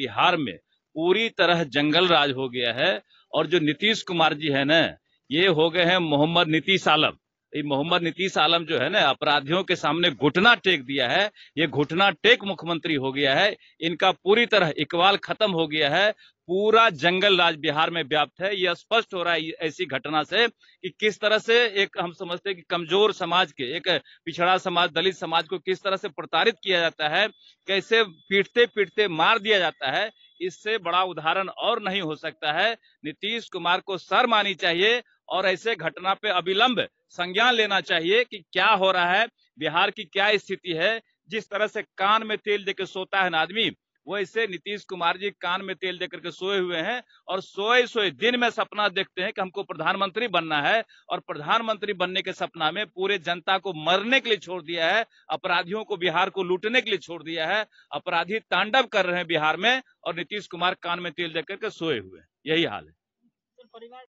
बिहार में पूरी तरह जंगल राज हो गया है और जो नीतीश कुमार जी है ना ये हो गए हैं मोहम्मद नीतीश आलम मोहम्मद नीतीश आलम जो है ना अपराधियों के सामने घुटना टेक दिया है ये घुटना टेक मुख्यमंत्री हो गया है इनका पूरी तरह इकबाल खत्म हो गया है पूरा जंगल राज बिहार में व्याप्त है यह स्पष्ट हो रहा है ऐसी घटना से कि किस तरह से एक हम समझते हैं कि कमजोर समाज के एक पिछड़ा समाज दलित समाज को किस तरह से प्रताड़ित किया जाता है कैसे पीटते पीटते मार दिया जाता है इससे बड़ा उदाहरण और नहीं हो सकता है नीतीश कुमार को सर मानी चाहिए और ऐसे घटना पे अविलंब संज्ञान लेना चाहिए कि क्या हो रहा है बिहार की क्या स्थिति है जिस तरह से कान में तेल देके सोता है ना आदमी वैसे नीतीश कुमार जी कान में तेल देकर के सोए हुए हैं और सोए सोए दिन में सपना देखते हैं कि हमको प्रधानमंत्री बनना है और प्रधानमंत्री बनने के सपना में पूरे जनता को मरने के लिए छोड़ दिया है अपराधियों को बिहार को लूटने के लिए छोड़ दिया है अपराधी तांडव कर रहे हैं बिहार में और नीतीश कुमार कान में तेल देकर के सोए हुए यही हाल है